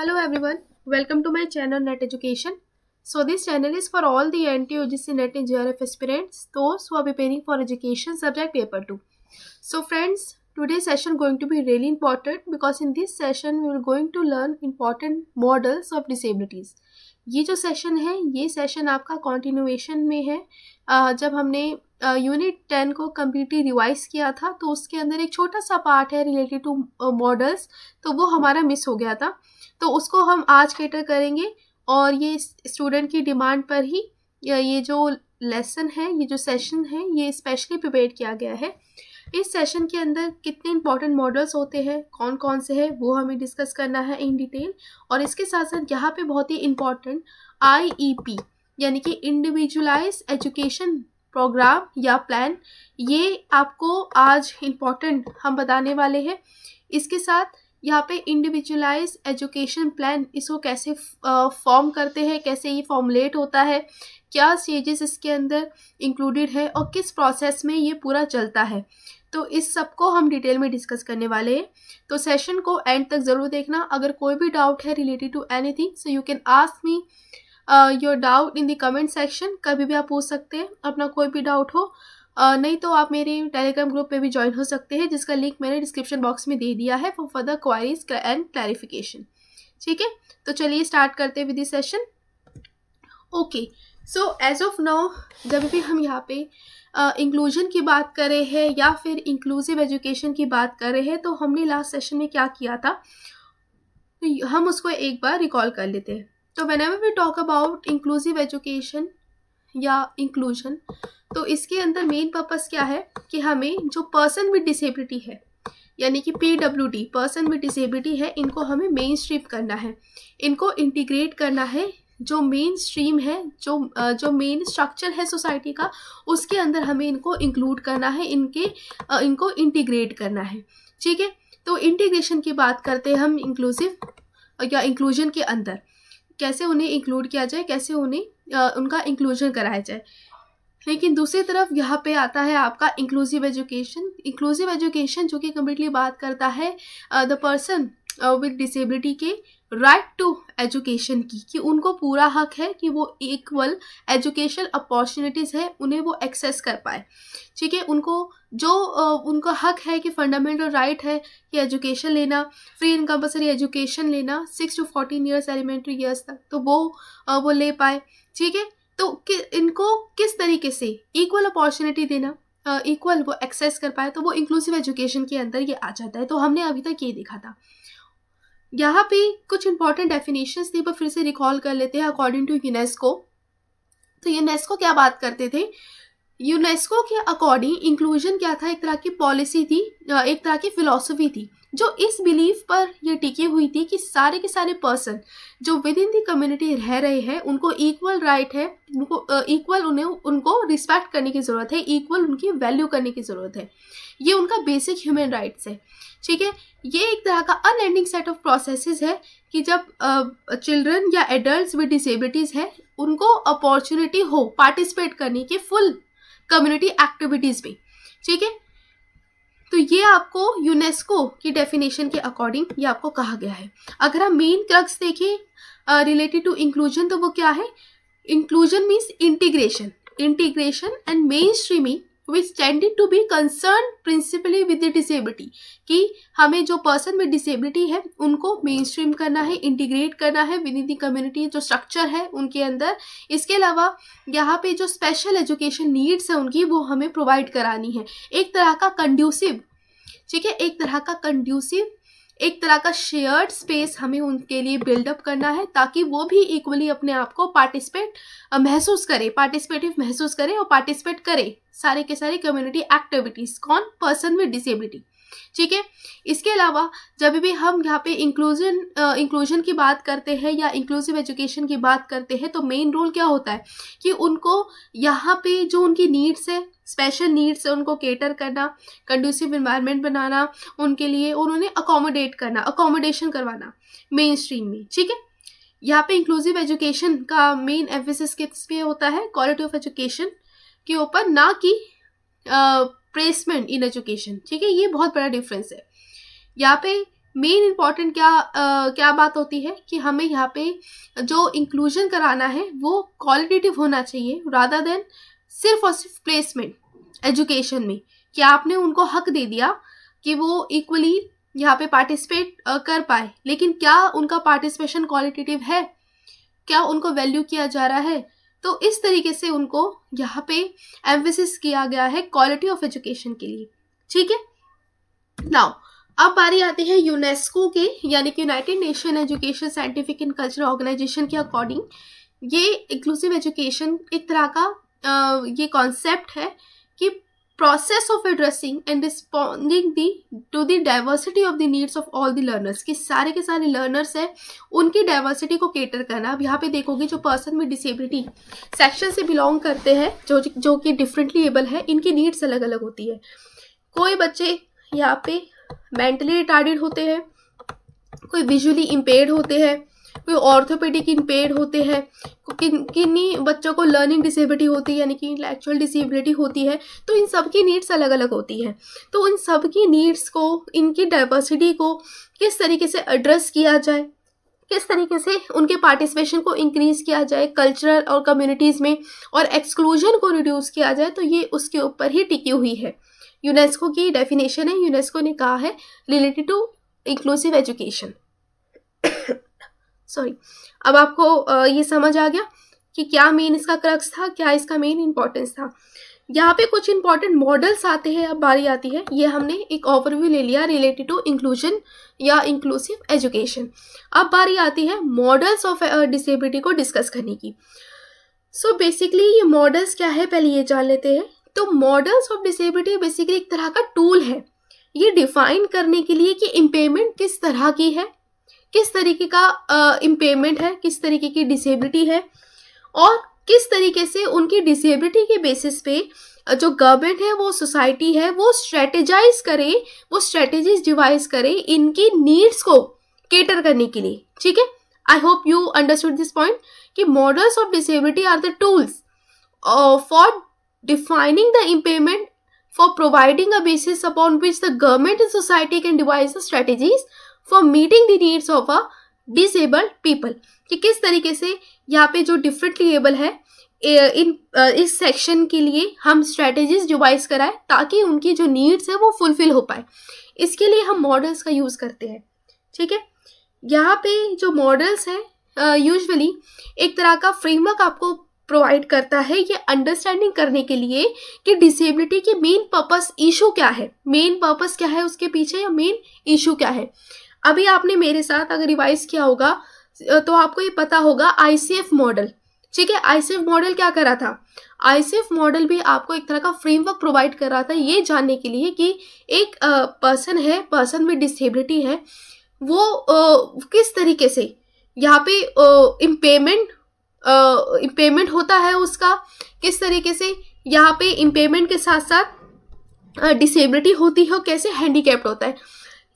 Hello everyone welcome to my channel net education so this channel is for all the N T O G C net in J R F aspirants तो so are preparing for education subject paper two so friends today session going to be really important because in this session we are going to learn important models of disabilities ये जो session है ये session आपका continuation में है जब हमने unit ten को कम्प्लीटली रिवाइज किया था तो उसके अंदर एक छोटा सा पार्ट है रिलेटेड टू मॉडल्स तो वो हमारा मिस हो गया था तो उसको हम आज कैटर करेंगे और ये स्टूडेंट की डिमांड पर ही ये जो लेसन है ये जो सेशन है ये स्पेशली प्रिपेयर किया गया है इस सेशन के अंदर कितने इंपॉर्टेंट मॉडल्स होते हैं कौन कौन से हैं वो हमें डिस्कस करना है इन डिटेल और इसके साथ साथ यहाँ पे बहुत ही इम्पॉर्टेंट आई e यानी कि इंडिविजुअलाइज एजुकेशन प्रोग्राम या प्लान ये आपको आज इम्पॉर्टेंट हम बताने वाले हैं इसके साथ यहाँ पे इंडिविजुअलाइज एजुकेशन प्लान इसको कैसे फॉर्म करते हैं कैसे ये फॉर्मुलेट होता है क्या स्टेजेस इसके अंदर इंक्लूडेड है और किस प्रोसेस में ये पूरा चलता है तो इस सब को हम डिटेल में डिस्कस करने वाले हैं तो सेशन को एंड तक ज़रूर देखना अगर कोई भी डाउट है related to anything so you can ask me your doubt in the comment section कभी भी आप पूछ सकते हैं अपना कोई भी डाउट हो uh, नहीं तो आप मेरे टेलीग्राम ग्रुप पे भी ज्वाइन हो सकते हैं जिसका लिंक मैंने डिस्क्रिप्शन बॉक्स में दे दिया है for further queries and clarification ठीक है तो चलिए स्टार्ट करते हैं with session okay so as of now जब भी हम यहाँ पे इंक्लूजन uh, की बात कर रहे हैं या फिर इंक्लूसिव एजुकेशन की बात कर रहे हैं तो हमने लास्ट सेशन में क्या किया था तो हम उसको एक बार रिकॉल कर लेते हैं तो ever we talk about inclusive education या इंक्लूजन तो इसके अंदर मेन पर्पस क्या है कि हमें जो पर्सन विद डिसेबिलिटी है यानी कि P W D person with disability है इनको हमें मेन स्ट्रीम करना है इनको इंटीग्रेट करना है जो मेन स्ट्रीम है जो जो मेन स्ट्रक्चर है सोसाइटी का उसके अंदर हमें इनको इंक्लूड करना है इनके इनको इंटीग्रेट करना है ठीक है तो इंटीग्रेशन की बात करते हैं हम इंक्लूसिव या इंक्लूजन के अंदर कैसे उन्हें इंक्लूड किया जाए कैसे उन्हें आ, उनका इंक्लूजन कराया जाए लेकिन दूसरी तरफ यहाँ पे आता है आपका इंक्लूसिव एजुकेशन इंक्लूसिव एजुकेशन जो कि कम्प्लीटली बात करता है द पर्सन विद डिसेबिलिटी के राइट टू एजुकेशन की कि उनको पूरा हक है कि वो इक्वल एजुकेशन अपॉर्चुनिटीज़ है उन्हें वो एक्सेस कर पाए ठीक है उनको जो उनका हक है कि फंडामेंटल राइट है कि एजुकेशन लेना फ्री एंड कंपल्सरी एजुकेशन लेना six to fourteen years elementary years तक तो वो वो ले पाए ठीक है तो कि, इनको किस तरीके से इक्वल अपॉर्चुनिटी देना इक्वल वो एक्सेस कर पाए तो वो इंक्लूसिव एजुकेशन के अंदर ये आ जाता है तो हमने अभी तक ये देखा था यहाँ पे कुछ इंपॉर्टेंट डेफिनेशन थी पर फिर से रिकॉल कर लेते हैं अकॉर्डिंग टू यूनेस्को तो यूनेस्को क्या बात करते थे यूनेस्को के अकॉर्डिंग इंक्लूजन क्या था एक तरह की पॉलिसी थी एक तरह की फिलॉसफी थी जो इस बिलीफ पर यह टिकी हुई थी कि सारे के सारे पर्सन जो विद इन दी कम्युनिटी रह रहे हैं उनको इक्वल राइट right है उनको इक्वल उन्हें उनको रिस्पेक्ट करने की ज़रूरत है इक्वल उनकी वैल्यू करने की ज़रूरत है ये उनका बेसिक ह्यूमन राइट्स है ठीक है ये एक तरह का अनएंडिंग सेट ऑफ प्रोसेस है कि जब चिल्ड्रन या एडल्ट विद डिसेबिलिटीज़ हैं उनको अपॉर्चुनिटी हो पार्टिसिपेट करने की फुल कम्युनिटी एक्टिविटीज भी ठीक है तो ये आपको यूनेस्को की डेफिनेशन के अकॉर्डिंग ये आपको कहा गया है अगर हम मेन क्रक्स देखें रिलेटेड टू इंक्लूजन तो वो क्या है inclusion means integration integration and mainstreaming which tended to be concern principally with disability कि हमें जो पर्सन विद डिसेबिलिटी है उनको मेन स्ट्रीम करना है इंटीग्रेट करना है विद इन द कम्युनिटी जो स्ट्रक्चर है उनके अंदर इसके अलावा यहाँ पे जो स्पेशल एजुकेशन नीड्स है उनकी वो हमें प्रोवाइड करानी है एक तरह का कंड्यूसिव ठीक है एक तरह का कंड्यूसिव एक तरह का शेयर्ड स्पेस हमें उनके लिए बिल्डअप करना है ताकि वो भी इक्वली अपने आप को पार्टिसिपेट महसूस करे पार्टिसिपेटिव महसूस करे और पार्टिसिपेट करे सारे के सारे कम्युनिटी एक्टिविटीज़ कौन पर्सन विद डिसेबिलिटी ठीक है इसके अलावा जब भी हम यहाँ पे इंक्लूजन इंक्लूजन की बात करते हैं या इंक्लूसिव एजुकेशन की बात करते हैं तो मेन रोल क्या होता है कि उनको यहाँ पे जो उनकी नीड्स है स्पेशल नीड्स है उनको केटर करना कंडूसिव इन्वायरमेंट बनाना उनके लिए और उन्हें अकोमोडेट करना अकोमोडेशन करवाना मेन स्ट्रीम में ठीक है यहाँ पे इंक्लूसिव एजुकेशन का मेन एम्फेसिस किस पे होता है क्वालिटी ऑफ एजुकेशन के ऊपर ना कि प्लेसमेंट इन एजुकेशन ठीक है ये बहुत बड़ा डिफरेंस है यहाँ पे मेन इम्पॉर्टेंट क्या आ, क्या बात होती है कि हमें यहाँ पे जो इंक्लूजन कराना है वो क्वालिटेटिव होना चाहिए रादर देन सिर्फ और सिर्फ प्लेसमेंट एजुकेशन में कि आपने उनको हक दे दिया कि वो इक्वली यहाँ पे पार्टिसिपेट कर पाए लेकिन क्या उनका पार्टिसिपेशन क्वालिटेटिव है क्या उनको वैल्यू किया जा रहा है तो इस तरीके से उनको यहाँ पे एम्फेसिस किया गया है क्वालिटी ऑफ एजुकेशन के लिए ठीक है नाउ अब बारी आती है यूनेस्को के यानी कि United Nation Education Scientific and Cultural Organization के अकॉर्डिंग ये इंक्लूसिव एजुकेशन एक तरह का आ, ये कॉन्सेप्ट है कि process of addressing and responding the to the diversity of the needs of all the learners कि सारे के सारे लर्नर्स हैं उनकी डाइवर्सिटी को केटर करना अब यहाँ पे देखोगे जो पर्सन में डिसेबिलिटी सेक्शन से बिलोंग करते हैं जो जो कि डिफरेंटली एबल है इनकी नीड्स अलग अलग होती है कोई बच्चे यहाँ पे मेंटली रिटार्डेड होते हैं कोई विजुअली इम्पेयर्ड होते हैं कोई ऑर्थोपेडिक इम्पेयर होते हैं किन किन्हीं बच्चों को लर्निंग डिसेबिलिटी होती है यानी कि इंटेलेक्चुअल डिसेबिलिटी होती है तो इन सब की नीड्स अलग अलग होती है तो उन सब की नीड्स को इनकी डाइवर्सिटी को किस तरीके से एड्रेस किया जाए किस तरीके से उनके पार्टिसिपेशन को इंक्रीज़ किया जाए कल्चरल और कम्युनिटीज़ में और एक्सक्लूजन को रिड्यूस किया जाए तो ये उसके ऊपर ही टिकी हुई है यूनेस्को की डेफिनेशन है यूनेस्को ने कहा है related to inclusive education sorry अब आपको ये समझ आ गया कि क्या मेन इसका क्रक्स था क्या इसका मेन इंपॉर्टेंस था यहाँ पे कुछ इंपॉर्टेंट मॉडल्स आते हैं अब बारी आती है ये हमने एक ओवरव्यू ले लिया रिलेटेड टू इंक्लूजन या इंक्लूसिव एजुकेशन अब बारी आती है मॉडल्स ऑफ डिसेबिलिटी को डिस्कस करने की सो so बेसिकली ये मॉडल्स क्या है पहले ये जान लेते हैं तो मॉडल्स ऑफ डिसेबिलिटी बेसिकली एक तरह का टूल है ये डिफाइन करने के लिए कि इम्पेमेंट किस तरह की है किस तरीके का इम्पेयरमेंट है किस तरीके की डिसेबिलिटी है और किस तरीके से उनकी डिसेबिलिटी के बेसिस पे जो गवर्नमेंट है वो सोसाइटी है वो स्ट्रेटेजाइज करे वो स्ट्रेटेजीज डिवाइस करे इनकी नीड्स को केटर करने के लिए ठीक है I hope you understood this point कि models of disability are the tools for defining the impairment for providing a basis upon which the government in society can devise the strategies for meeting the needs of a disabled people कि किस तरीके से यहाँ पे जो differently able है इन इस section के लिए हम स्ट्रेटजीज डिवाइस कराएं ताकि उनकी जो नीड्स है वो फुलफिल हो पाए इसके लिए हम मॉडल्स का यूज़ करते हैं ठीक है यहाँ पे जो मॉडल्स हैं यूजुअली एक तरह का फ्रेमवर्क आपको प्रोवाइड करता है ये अंडरस्टैंडिंग करने के लिए कि डिसेबिलिटी की मेन पर्पस इशू क्या है मेन पर्पस क्या है उसके पीछे या मेन इशू क्या है अभी आपने मेरे साथ अगर रिवाइज किया होगा तो आपको ये पता होगा आईसीएफ मॉडल ठीक है आईसीएफ मॉडल क्या कर रहा था आईसीएफ मॉडल भी आपको एक तरह का फ्रेमवर्क प्रोवाइड कर रहा था ये जानने के लिए कि एक पर्सन है पर्सन विद डिसेबिलिटी है वो आ, किस तरीके से यहाँ पे इम्पेमेंट इम्पेमेंट होता है उसका किस तरीके से यहाँ पे इम्पेमेंट के साथ साथ डिसेबिलिटी होती है और कैसे हैंडीकेप्ड होता है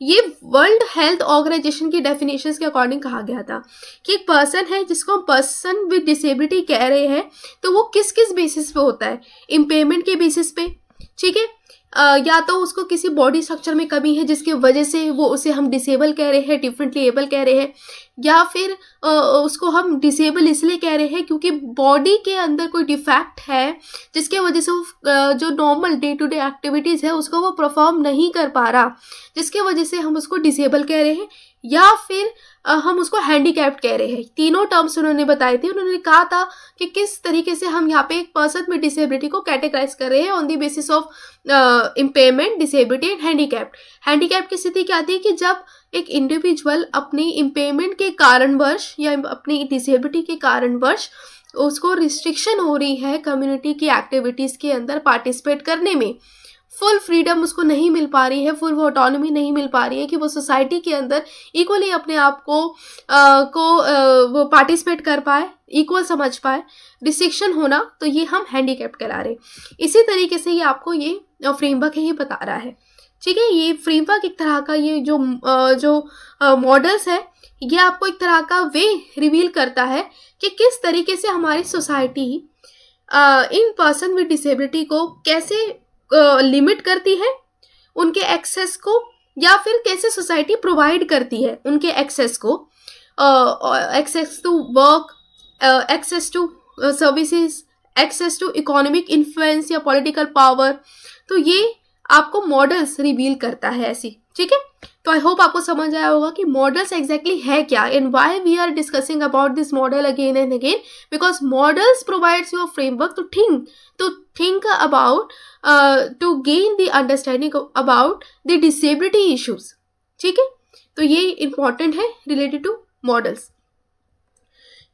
ये वर्ल्ड हेल्थ ऑर्गेनाइजेशन की डेफिनेशन के अकॉर्डिंग कहा गया था कि एक पर्सन है जिसको हम पर्सन विद डिसेबिलिटी कह रहे हैं तो वो किस किस बेसिस पे होता है इम्पेमेंट के बेसिस पे ठीक है या तो उसको किसी बॉडी स्ट्रक्चर में कमी है जिसकी वजह से वो उसे हम डिसेबल कह रहे हैं डिफरेंटली एबल कह रहे हैं या फिर उसको हम डिसेबल इसलिए कह रहे हैं क्योंकि बॉडी के अंदर कोई डिफेक्ट है जिसके वजह से वो जो normal day to day activities है उसको वो परफॉर्म नहीं कर पा रहा जिसके वजह से हम उसको डिसेबल कह रहे हैं या फिर हम उसको हैंडीकैप्ड कह रहे हैं तीनों टर्म्स उन्होंने बताए थे उन्होंने कहा था कि किस तरीके से हम यहाँ पे एक पर्सन में डिसेबिलिटी को कैटेगराइज कर रहे हैं on the basis of impairment disability and handy handicap की स्थिति क्या आती है कि जब एक इंडिविजुअल अपनी इम्पेयरमेंट के कारणवश या अपनी डिसेबिलिटी के कारणवश उसको रिस्ट्रिक्शन हो रही है कम्युनिटी की एक्टिविटीज़ के अंदर पार्टिसिपेट करने में फुल फ्रीडम उसको नहीं मिल पा रही है फुल वो ऑटोनमी नहीं मिल पा रही है कि वो सोसाइटी के अंदर इक्वली अपने आप को आ, को आ, वो पार्टिसिपेट कर पाए इक्वल समझ पाए डिस्टिक्शन होना तो ये हम हैंडीकेप करा रहे इसी तरीके से ये आपको ये फ्रेमवर्क ही बता रहा है ठीक है ये फ्रेमवर्क एक तरह का ये जो जो मॉडल्स है ये आपको एक तरह का वे रिवील करता है कि किस तरीके से हमारी society in person with disability को कैसे लिमिट करती है उनके एक्सेस को या फिर कैसे सोसाइटी प्रोवाइड करती है उनके एक्सेस को access to work access to services access to economic influence या पॉलिटिकल पावर तो ये आपको मॉडल्स रिवील करता है ऐसी ठीक है तो आई होप आपको समझ आया होगा कि मॉडल्स एग्जैक्टली है क्या and why we are discussing about this model again and again because models provides your framework to think to think about to gain the understanding about the disability issues ठीक है तो ये important है related two models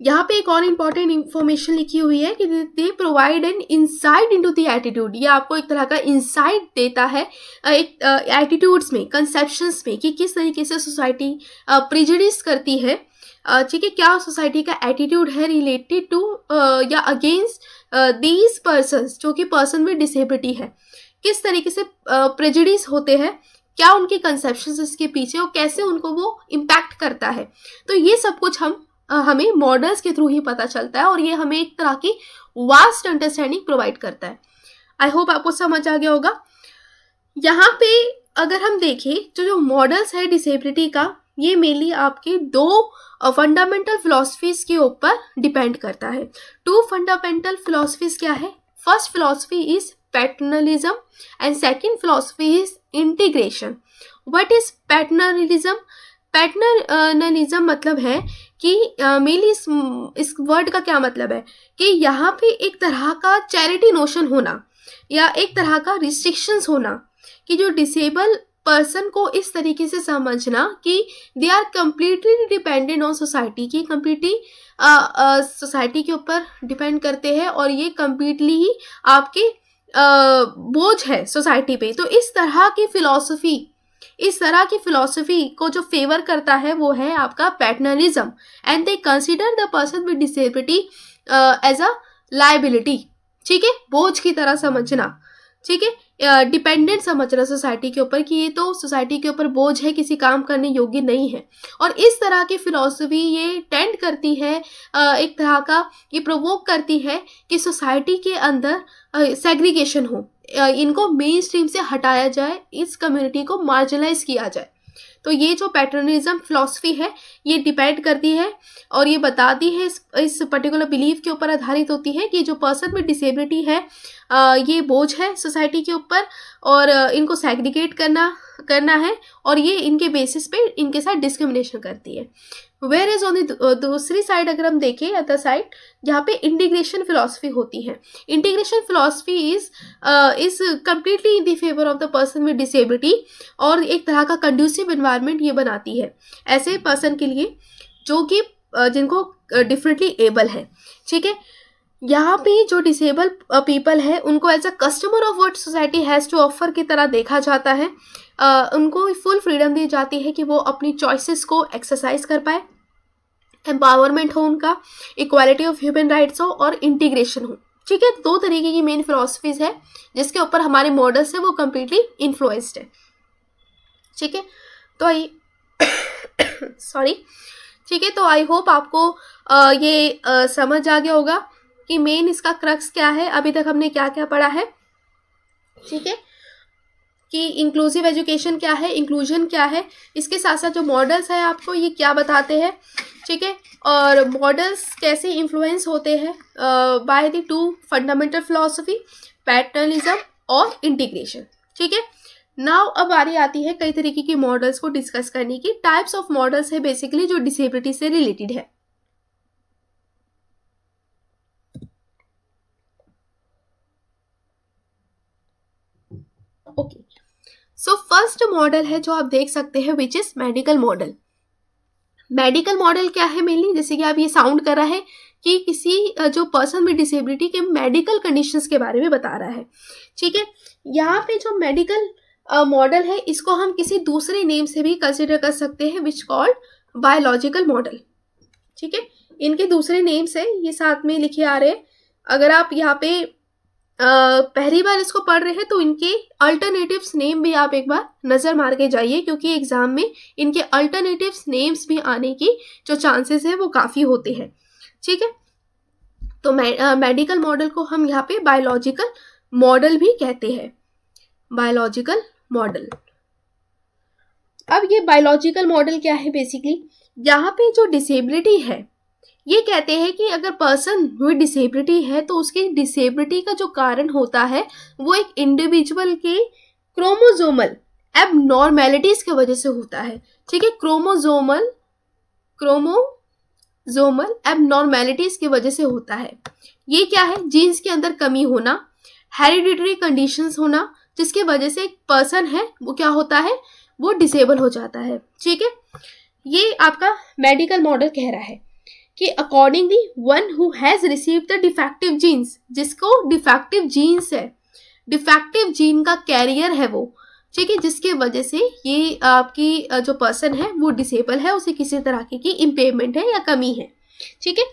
यहाँ पे एक और important information लिखी हुई है कि they provide an inside into the attitude ये आपको एक तरह का इंसाइट देता है एक एटीट्यूड्स में कंसेप्शंस में कि किस तरीके से सोसाइटी प्रिजडिस करती है ठीक है क्या सोसाइटी का एटीट्यूड है रिलेटेड टू या अगेंस्ट दीज पर्सन जो कि पर्सन में डिसेबिलिटी है किस तरीके से प्रिजडिस होते हैं क्या उनके कंसेप्शन इसके पीछे और कैसे उनको वो इम्पैक्ट करता है तो ये सब कुछ हम हमें मॉडल्स के थ्रू ही पता चलता है और ये हमें एक तरह की वास्ट अंडरस्टैंडिंग प्रोवाइड करता है आई होप आपको समझ आ गया होगा यहाँ पे अगर हम देखें तो जो मॉडल्स है डिसेबिलिटी का ये मेनली आपके दो फंडामेंटल फिलोसफीज के ऊपर डिपेंड करता है टू फंडामेंटल फिलोसफीज क्या है first philosophy is paternalism and second philosophy is integration what is paternalism paternalism मतलब है कि मेनली इस इस वर्ड का क्या मतलब है कि यहाँ पे एक तरह का चैरिटी नोशन होना या एक तरह का रिस्ट्रिक्शंस होना कि जो डिसेबल पर्सन को इस तरीके से समझना कि they are completely dependent on society की कम्प्लीटली सोसाइटी के ऊपर डिपेंड करते हैं और ये कम्प्लीटली ही आपके बोझ है सोसाइटी पे तो इस तरह की फिलॉसफी इस तरह की फिलोसफी को जो फेवर करता है वो है आपका paternalism and they consider the person with disability as a liability ठीक है बोझ की तरह समझना ठीक है डिपेंडेंट समझ रहा सोसाइटी के ऊपर कि ये तो सोसाइटी के ऊपर बोझ है किसी काम करने योग्य नहीं है और इस तरह की फिलॉसफी ये टेंड करती है एक तरह का ये प्रोवोक करती है कि सोसाइटी के अंदर सेग्रीगेशन हो इनको मेन स्ट्रीम से हटाया जाए इस कम्युनिटी को मार्जिनलाइज किया जाए तो ये जो पैटर्निज्म फिलोसफी है ये डिपेंड करती है और ये बताती है इस इस पर्टिकुलर बिलीफ के ऊपर आधारित होती है कि जो पर्सन में डिसेबिलिटी है ये बोझ है सोसाइटी के ऊपर और इनको सेग्रीगेट करना करना है और ये इनके बेसिस पे इनके साथ डिस्क्रिमिनेशन करती है वेयर इज ऑन दूसरी साइड अगर हम देखें अदर साइड यहाँ पे इंटीग्रेशन फिलोसफी होती है integration philosophy is is completely in the favour of the person with disability और एक तरह का कंड्यूसिव इन्वायरमेंट ये बनाती है ऐसे पर्सन के लिए जो कि uh, जिनको डिफरेंटली uh, एबल है ठीक है यहाँ पे जो डिसेबल पीपल है उनको as a customer of word society has to offer की तरह देखा जाता है uh, उनको फुल फ्रीडम दी जाती है कि वो अपनी चॉइसेस को एक्सरसाइज कर पाए एम्पावरमेंट हो उनका इक्वालिटी ऑफ ह्यूमन राइट्स हो और इंटीग्रेशन हो ठीक है दो तरीके की मेन फिलोसफीज है जिसके ऊपर हमारे मॉडल्स हैं वो कम्प्लीटली इन्फ्लुएंस्ड है ठीक है तो आई सॉरी ठीक है तो आई होप आपको आ, ये आ, समझ आ गया होगा कि मेन इसका क्रक्स क्या है अभी तक हमने क्या क्या पढ़ा है ठीक है कि इंक्लूसिव एजुकेशन क्या है इंक्लूजन क्या है इसके साथ साथ जो मॉडल्स हैं आपको ये क्या बताते हैं ठीक है और मॉडल्स कैसे इन्फ्लुएंस होते हैं by the two fundamental philosophy paternalism और इंटीग्रेशन ठीक है नाव अब आ आती है कई तरीके की मॉडल्स को डिस्कस करने की टाइप्स ऑफ मॉडल्स है बेसिकली जो डिसेबिलिटी से रिलेटेड है okay okay. So first model है जो आप देख सकते हैं which is medical model medical model क्या है मेनली जैसे कि आप ये साउंड कर रहा है कि किसी जो पर्सन विद डिसेबिलिटी के मेडिकल कंडीशंस के बारे में बता रहा है ठीक है यहाँ पे जो मेडिकल मॉडल है इसको हम किसी दूसरे नेम से भी कंसिडर कर सकते हैं विच कॉल्ड बायोलॉजिकल मॉडल ठीक है इनके दूसरे नेम्स हैं ये साथ में लिखे आ रहे हैं अगर आप यहाँ पे पहली बार इसको पढ़ रहे हैं तो इनके अल्टरनेटिव्स नेम भी आप एक बार नज़र मार के जाइए क्योंकि एग्ज़ाम में इनके अल्टरनेटिव्स नेम्स भी आने की जो चांसेस है वो काफ़ी होते हैं ठीक है तो मेडिकल मॉडल को हम यहाँ पे बायोलॉजिकल मॉडल भी कहते हैं बायोलॉजिकल मॉडल अब ये बायोलॉजिकल मॉडल क्या है बेसिकली यहाँ पे जो डिसेबिलिटी है ये कहते हैं कि अगर पर्सन विद डिसेबिलिटी है तो उसकी डिसेबिलिटी का जो कारण होता है वो एक इंडिविजुअल के क्रोमोजोमल एबनॉर्मेलिटीज की वजह से होता है ठीक है क्रोमोजोमल क्रोमोजोमल एबनॉर्मेलिटीज की वजह से होता है ये क्या है जीन्स के अंदर कमी होना हेरिडिटरी कंडीशंस होना जिसकी वजह से एक पर्सन है वो क्या होता है वो डिसेबल हो जाता है ठीक है ये आपका मेडिकल मॉडल कह रहा है कि accordingly one who has receive the defective genes जिसको डिफेक्टिव जीन्स है डिफेक्टिव जीन का कैरियर है वो ठीक है जिसके वजह से ये आपकी जो पर्सन है वो डिसेबल है उसे किसी तरह की, की इम्पेयरमेंट है या कमी है ठीक है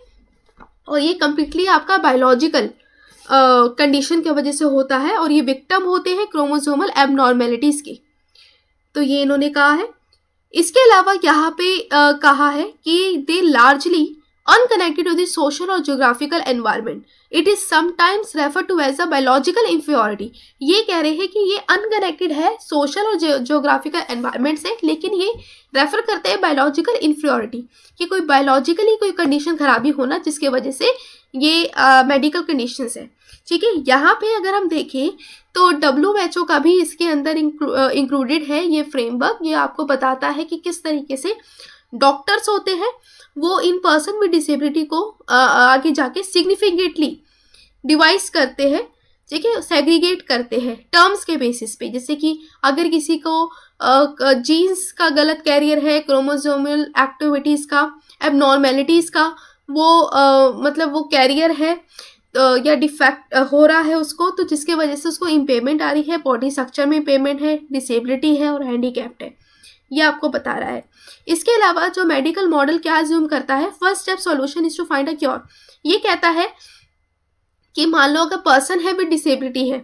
और ये कम्प्लीटली आपका बायोलॉजिकल कंडीशन की वजह से होता है और ये विक्टम होते हैं क्रोमोसोमल एबनॉर्मेलिटीज़ के तो ये इन्होंने कहा है इसके अलावा यहाँ पे आ, कहा है कि they largely unconnected to social और geographical environment it is sometimes refer to as a biological inferiority ये कह रहे हैं कि ये अनकनेक्टेड है सोशल और जियोग्राफिकल एनवायरमेंट से लेकिन ये रेफर करते हैं बायोलॉजिकल इन्फ्योरिटी कि कोई बायोलॉजिकली कोई कंडीशन खराबी होना जिसके वजह से ये मेडिकल uh, कंडीशन है ठीक है यहाँ पे अगर हम देखें तो डब्ल्यू एच ओ का भी इसके अंदर इंक्लूडेड है ये फ्रेमवर्क ये आपको बताता है कि किस तरीके से डॉक्टर्स होते हैं वो इन पर्सन विद डिसेबिलिटी को आ, आगे जाके सिग्निफिकेंटली डिवाइस करते हैं ठीक है सेग्रीगेट करते हैं टर्म्स के बेसिस पे जैसे कि अगर किसी को जीन्स का गलत कैरियर है क्रोमोजोमल एक्टिविटीज़ का एबनॉर्मेलिटीज़ का वो आ, मतलब वो कैरियर है तो या डिफेक्ट हो रहा है उसको तो जिसके वजह से उसको इम्पेमेंट आ रही है बॉडी स्ट्रक्चर में इम्पेमेंट है डिसेबिलिटी है और हैंडीकैप्ड है ये आपको बता रहा है इसके अलावा जो मेडिकल मॉडल क्या ज्यूम करता है first step solution is to find a cure ये कहता है कि मान लो अगर पर्सन है विद डिसेबिलिटी है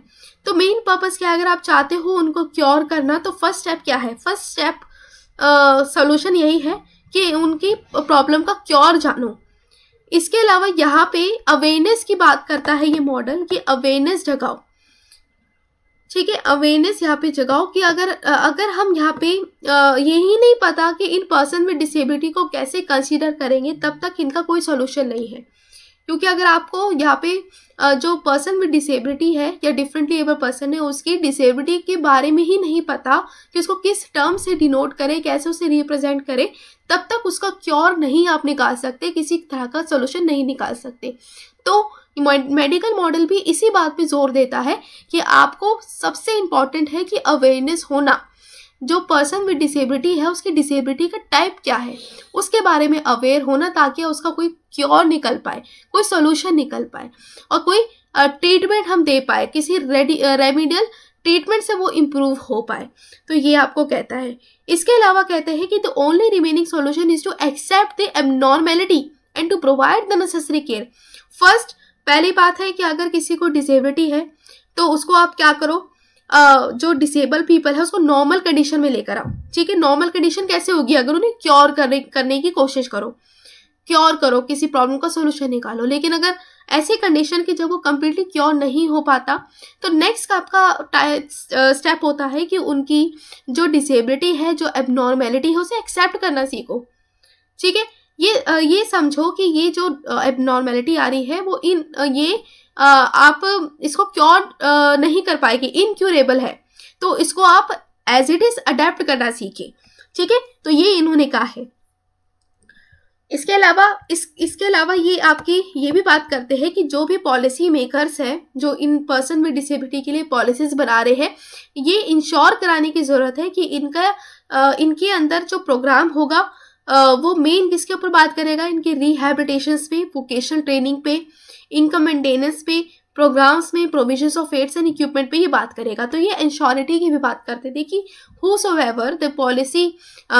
तो मेन पर्पज़ क्या है अगर आप चाहते हो उनको क्योर करना तो फर्स्ट स्टेप क्या है फर्स्ट स्टेप सोल्यूशन यही है कि उनकी प्रॉब्लम का क्योर जानो इसके अलावा यहाँ पे अवेयरनेस की बात करता है ये मॉडल कि अवेयरनेस जगाओ ठीक है अवेयरनेस यहाँ पे जगाओ कि अगर अगर हम यहाँ पे यही नहीं पता कि इन पर्सन में डिसेबिलिटी को कैसे कंसीडर करेंगे तब तक इनका कोई सोल्यूशन नहीं है क्योंकि अगर आपको यहाँ पे जो पर्सन विद डिसेबिलिटी है या डिफरेंटली एबल पर्सन है उसकी डिसेबिलिटी के बारे में ही नहीं पता कि उसको किस टर्म से डिनोट करें कैसे उसे रिप्रेजेंट करें तब तक उसका क्योर नहीं आप निकाल सकते किसी तरह का सोल्यूशन नहीं निकाल सकते तो मेडिकल मॉडल भी इसी बात पे जोर देता है कि आपको सबसे इम्पॉर्टेंट है कि अवेयरनेस होना जो पर्सन विद डिसेबिलिटी है उसकी डिसेबिलिटी का टाइप क्या है उसके बारे में अवेयर होना ताकि उसका कोई क्योर निकल पाए कोई सोल्यूशन निकल पाए और कोई ट्रीटमेंट हम दे पाए किसी रेडी रेमिडियल ट्रीटमेंट से वो इम्प्रूव हो पाए तो ये आपको कहता है इसके अलावा कहते हैं कि the only remaining solution is to accept the abnormality and to provide the necessary care first पहली बात है कि अगर किसी को डिसेबिलिटी है तो उसको आप क्या करो जो डिसेबल पीपल है उसको नॉर्मल कंडीशन में लेकर आओ ठीक है नॉर्मल कंडीशन कैसे होगी अगर उन्हें क्योर करने करने की कोशिश करो क्योर करो किसी प्रॉब्लम का सोल्यूशन निकालो लेकिन अगर ऐसी कंडीशन की जब वो कम्प्लीटली क्योर नहीं हो पाता तो नेक्स्ट आपका स्टेप होता है कि उनकी जो डिसेबिलिटी है जो एबनॉर्मेलिटी है उसे एक्सेप्ट करना सीखो ठीक है ये ये समझो कि ये जो एबनॉर्मेलिटी आ रही है वो इन ये आप इसको क्योर नहीं कर पाएगी इनक्यूरेबल है तो इसको आप एज इट इज अडेप्ट करना सीखे ठीक है तो ये इन्होंने कहा है इसके अलावा इस इसके अलावा ये आपकी ये भी बात करते हैं कि जो भी पॉलिसी मेकर्स हैं जो इन पर्सन विद डिसेबिलिटी के लिए पॉलिसीज बना रहे हैं ये इंश्योर कराने की ज़रूरत है कि इनका इनके अंदर जो प्रोग्राम होगा वो मेन किसके ऊपर बात करेगा इनके रिहेबिटेशन पे वोकेशनल ट्रेनिंग पे इनकम मेंटेनेंस पे प्रोग्राम्स में provision of aids and equipment पे ये बात करेगा तो ये इंश्योरिटी की भी बात करते थे कि who so ever the policy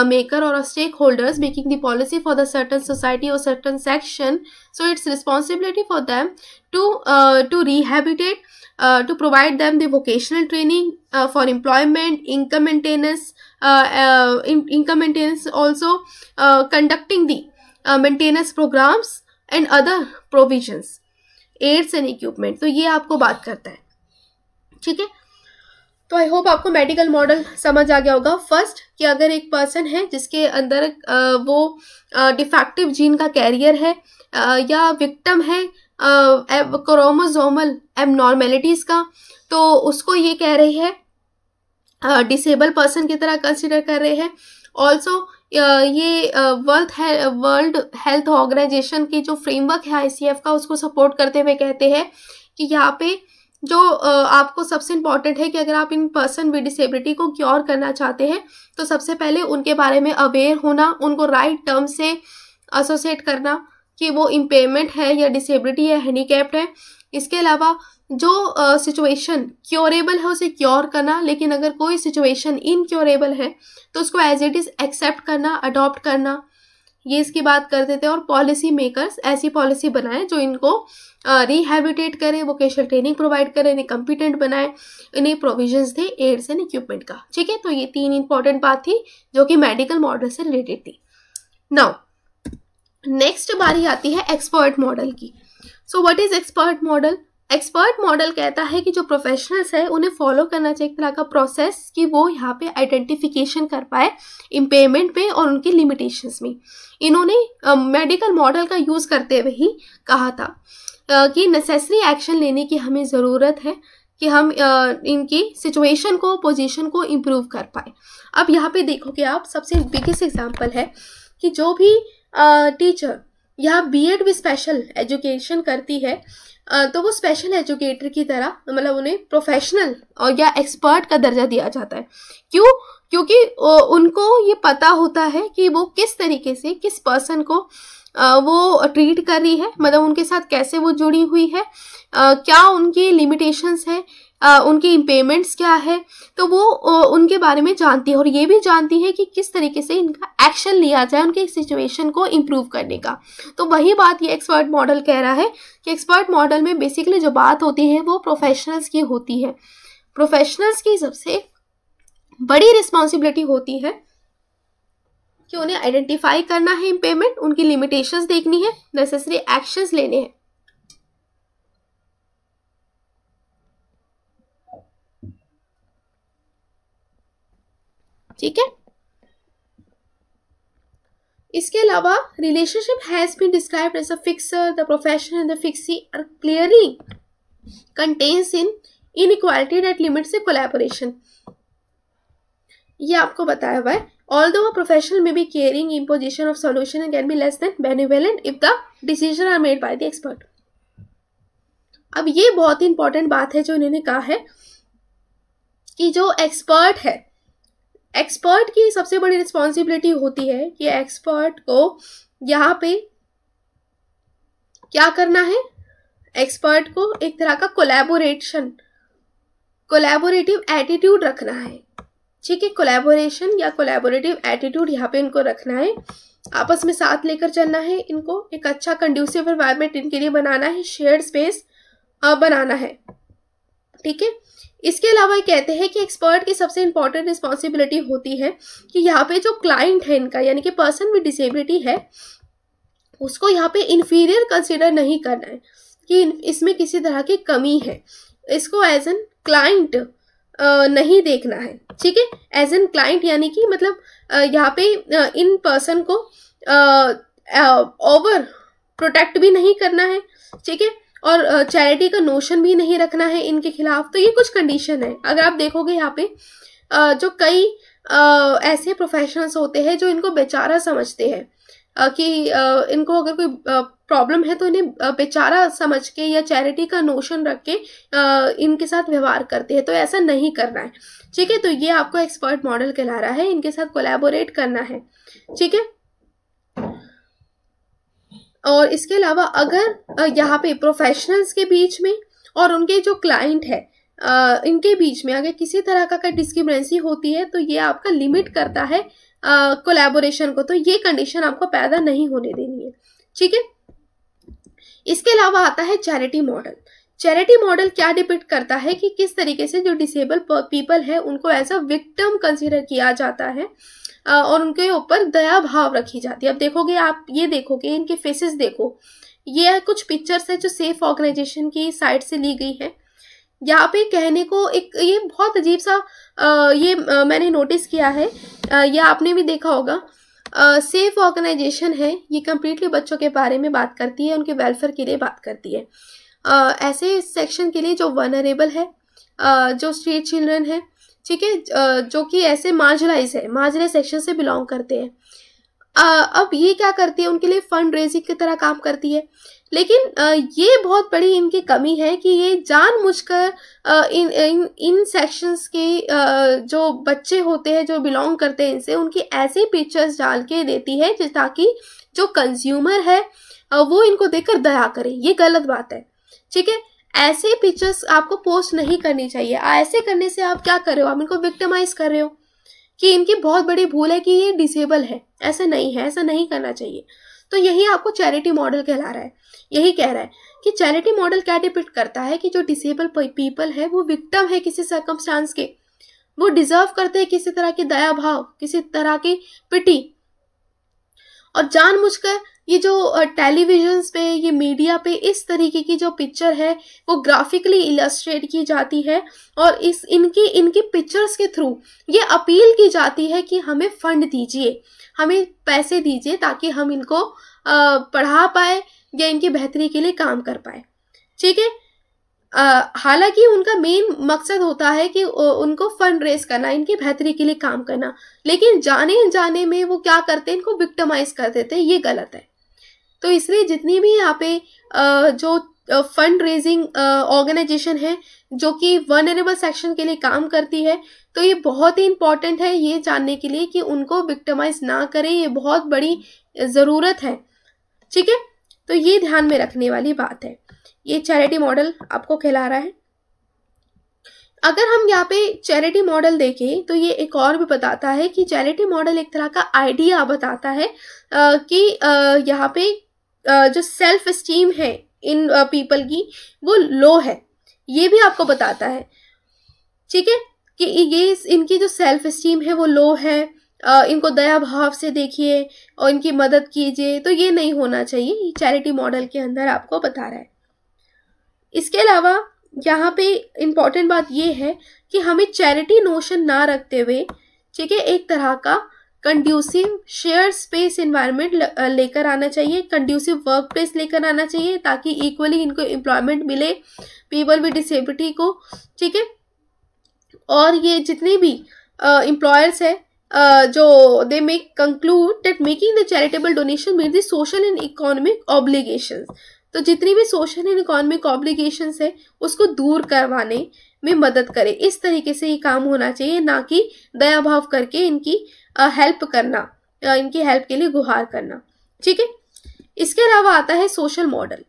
maker और stakeholders making the policy for the certain society और certain section so it's responsibility for them to to rehabilitate to provide them the vocational training for employment income maintenance Uh, uh, in income maintenance also uh, conducting the maintenance programs and other provisions aids and equipment तो ये आपको बात करता है ठीक है तो I hope आपको मेडिकल मॉडल समझ आ गया होगा फर्स्ट कि अगर एक पर्सन है जिसके अंदर वो डिफेक्टिव जीन का कैरियर है या विक्टम है क्रोमोजोमल एबनॉर्मेलिटीज़ का तो उसको ये कह रही है डिसेबल पर्सन की तरह कंसिडर कर रहे हैं ऑल्सो ये वर्ल्ड वर्ल्ड हेल्थ ऑर्गेनाइजेशन की जो फ्रेमवर्क है आई का उसको सपोर्ट करते हुए कहते हैं कि यहाँ पे जो आपको सबसे इम्पॉर्टेंट है कि अगर आप इन पर्सन विद डिसेबिलिटी को क्योर करना चाहते हैं तो सबसे पहले उनके बारे में अवेयर होना उनको राइट right टर्म से एसोसिएट करना कि वो इम्पेयरमेंट है या डिसेबिलिटी है हैंडीकैप्ड है इसके अलावा जो सिचुएशन uh, क्योरेबल है उसे क्योर करना लेकिन अगर कोई सिचुएशन इनक्योरेबल है तो उसको एज इट इज़ एक्सेप्ट करना अडॉप्ट करना ये इसकी बात कर देते हैं और पॉलिसी मेकर्स ऐसी पॉलिसी बनाएं जो इनको रिहेबिटेट uh, करें वोकेशनल ट्रेनिंग प्रोवाइड करें इन्हें कम्पिटेंट बनाएं इन्हें प्रोविजंस दें एड्स एंड इक्विपमेंट का ठीक है तो ये तीन इंपॉर्टेंट बात थी जो कि मेडिकल मॉडल से रिलेटेड थी नाउ नेक्स्ट बारी आती है एक्सपर्ट मॉडल की so what is expert model expert model कहता है कि जो प्रोफेशनल्स है उन्हें फॉलो करना चाहिए एक तरह का प्रोसेस कि वो यहाँ पे आइडेंटिफिकेशन कर पाए इम्पेमेंट में और उनकी लिमिटेशंस में इन्होंने मेडिकल uh, मॉडल का यूज़ करते हुए ही कहा था uh, कि नेसेसरी एक्शन लेने की हमें ज़रूरत है कि हम uh, इनकी सिचुएशन को पोजिशन को इम्प्रूव कर पाए अब यहाँ पर देखोगे आप सबसे बिगेस्ट एग्जाम्पल है कि जो भी टीचर यहाँ बीएड भी स्पेशल एजुकेशन करती है तो वो स्पेशल एजुकेटर की तरह मतलब उन्हें प्रोफेशनल और या एक्सपर्ट का दर्जा दिया जाता है क्यों क्योंकि उनको ये पता होता है कि वो किस तरीके से किस पर्सन को वो ट्रीट कर रही है मतलब उनके साथ कैसे वो जुड़ी हुई है क्या उनकी लिमिटेशंस हैं आ, उनकी पेमेंट्स क्या है तो वो उनके बारे में जानती है और ये भी जानती है कि किस तरीके से इनका एक्शन लिया जाए उनके सिचुएशन को इम्प्रूव करने का तो वही बात ये एक्सपर्ट मॉडल कह रहा है कि एक्सपर्ट मॉडल में बेसिकली जो बात होती है वो प्रोफेशनल्स की होती है प्रोफेशनल्स की सबसे बड़ी रिस्पॉन्सिबिलिटी होती है कि उन्हें आइडेंटिफाई करना है इम्पेमेंट उनकी लिमिटेशंस देखनी है नेसेसरी एक्शंस लेने हैं ठीक है इसके अलावा relationship has been describe as a fixer the profession and the fixee are clearly contains in inequality that limits a collaboration ये आपको बताया हुआ है ऑल दो प्रोफेशनल में be caring imposition of solution can be less than benevolent if the decision are made by the expert अब ये बहुत ही important बात है जो इन्होंने कहा है कि जो एक्सपर्ट है एक्सपर्ट की सबसे बड़ी रिस्पॉन्सिबिलिटी होती है कि एक्सपर्ट को यहाँ पे क्या करना है एक्सपर्ट को एक तरह का कोलेबोरेशन कोलेबोरेटिव एटीट्यूड रखना है ठीक है कोलेबोरेशन या कोलेबोरेटिव एटीट्यूड यहाँ पे इनको रखना है आपस में साथ लेकर चलना है इनको एक अच्छा कंड्यूसिव एनवायरमेंट इनके लिए बनाना है शेयर स्पेस बनाना है ठीक है इसके अलावा कहते हैं कि एक्सपर्ट की सबसे इंपॉर्टेंट रिस्पॉन्सिबिलिटी होती है कि यहाँ पे जो क्लाइंट है इनका यानी कि पर्सन विद डिसेबिलिटी है उसको यहाँ पे इन्फीरियर कंसिडर नहीं करना है कि इसमें किसी तरह की कमी है इसको एज एन क्लाइंट नहीं देखना है ठीक है एज एन क्लाइंट यानी कि मतलब यहाँ पे इन पर्सन को ओवर प्रोटेक्ट भी नहीं करना है ठीक है और चैरिटी का नोशन भी नहीं रखना है इनके खिलाफ तो ये कुछ कंडीशन है अगर आप देखोगे यहाँ पे जो कई ऐसे प्रोफेशनल्स होते हैं जो इनको बेचारा समझते हैं कि इनको अगर कोई प्रॉब्लम है तो इन्हें बेचारा समझ के या चैरिटी का नोशन रख के इनके साथ व्यवहार करते हैं तो ऐसा नहीं करना है ठीक है तो ये आपको एक्सपर्ट मॉडल कहला रहा है इनके साथ कोलैबोरेट करना है ठीक है और इसके अलावा अगर यहाँ पे प्रोफेशनल्स के बीच में और उनके जो क्लाइंट है इनके बीच में अगर किसी तरह का कोई डिस्क्रिमिनेंसी होती है तो ये आपका लिमिट करता है कोलेबोरेशन को तो ये कंडीशन आपको पैदा नहीं होने देनी है ठीक है इसके अलावा आता है चैरिटी मॉडल चैरिटी मॉडल क्या डिपेंड करता है कि किस तरीके से जो डिसेबल पीपल है उनको एज अ विक्टम कंसिडर किया जाता है और उनके ऊपर दया भाव रखी जाती है अब देखोगे आप ये देखोगे इनके फेसेस देखो ये कुछ पिक्चर्स है जो सेफ ऑर्गेनाइजेशन की साइड से ली गई है यहाँ पे कहने को एक ये बहुत अजीब सा ये मैंने नोटिस किया है यह आपने भी देखा होगा सेफ ऑर्गेनाइजेशन है ये कम्प्लीटली बच्चों के बारे में बात करती है उनके वेलफेयर के लिए बात करती है ऐसे सेक्शन के लिए जो वनरेबल है जो स्ट्रीट चिल्ड्रन है ठीक है जो कि ऐसे मार्जलाइज है मार्जलाइज सेक्शन से बिलोंग करते हैं अब ये क्या करती है उनके लिए फंड रेजिंग की तरह काम करती है लेकिन ये बहुत बड़ी इनकी कमी है कि ये जान मुझ कर इन इन इन सेक्शंस के जो बच्चे होते हैं जो बिलोंग करते हैं इनसे उनकी ऐसे पिक्चर्स डाल के देती है ताकि जो कंज्यूमर है वो इनको देखकर दया करे ये गलत बात है ठीक है ऐसे पिक्चर्स आपको पोस्ट नहीं करनी चाहिए ऐसे करने से आप क्या कर रहे हो आप इनको विक्टिमाइज कर रहे हो कि इनकी बहुत बड़ी भूल है कि ये डिसेबल है ऐसा नहीं है ऐसा नहीं करना चाहिए तो यही आपको चैरिटी मॉडल कहला रहा है यही कह रहा है कि चैरिटी मॉडल क्या डिपिक्ट करता है कि जो डिसेबल पीपल है वो विक्टम है किसी सर्कमस्टांस के वो डिजर्व करते हैं किसी तरह की दया भाव किसी तरह की पिटी और जानबूझकर ये जो टेलीविजन पे ये मीडिया पे इस तरीके की जो पिक्चर है वो ग्राफिकली इलस्ट्रेट की जाती है और इस इनकी इनकी पिक्चर्स के थ्रू ये अपील की जाती है कि हमें फंड दीजिए हमें पैसे दीजिए ताकि हम इनको पढ़ा पाए या इनकी बेहतरी के लिए काम कर पाए ठीक है हालांकि उनका मेन मकसद होता है कि उनको फंड रेज करना इनकी बेहतरी के लिए काम करना लेकिन जाने जाने में वो क्या करते हैं इनको विक्टमाइज कर देते हैं ये गलत है तो इसलिए जितनी भी यहाँ पे जो फंड रेजिंग ऑर्गेनाइजेशन है जो कि वनरेबल सेक्शन के लिए काम करती है तो ये बहुत ही इम्पॉर्टेंट है ये जानने के लिए कि उनको विक्टमाइज ना करें ये बहुत बड़ी ज़रूरत है ठीक है तो ये ध्यान में रखने वाली बात है ये चैरिटी मॉडल आपको खिला रहा है अगर हम यहाँ पे चैरिटी मॉडल देखें तो ये एक और भी बताता है कि चैरिटी मॉडल एक तरह का आइडिया बताता है कि यहाँ पे जो सेल्फ इस्टीम है इन पीपल की वो लो है ये भी आपको बताता है ठीक है कि ये इनकी जो सेल्फ इस्टीम है वो लो है इनको दया भाव से देखिए और इनकी मदद कीजिए तो ये नहीं होना चाहिए चैरिटी मॉडल के अंदर आपको बता रहा है इसके अलावा यहाँ पे इम्पॉर्टेंट बात ये है कि हमें चैरिटी नोशन ना रखते हुए ठीक है एक तरह का कंड्यूसिव शेयर स्पेस इन्वायरमेंट लेकर आना चाहिए कंड्यूसिव वर्क प्लेस लेकर आना चाहिए ताकि इक्वली इनको एम्प्लॉयमेंट मिले पीपल विद डिसेबिलिटी को ठीक है और ये जितने भी एम्प्लॉयर्स हैं Uh, जो they make conclude that making the charitable donation meet the social and economic obligation तो जितनी भी सोशल एंड इकोनॉमिक ऑब्लिगेशन है उसको दूर करवाने में मदद करे इस तरीके से ये काम होना चाहिए ना कि दया भाव करके इनकी हेल्प करना इनकी हेल्प के लिए गुहार करना ठीक है इसके अलावा आता है सोशल मॉडल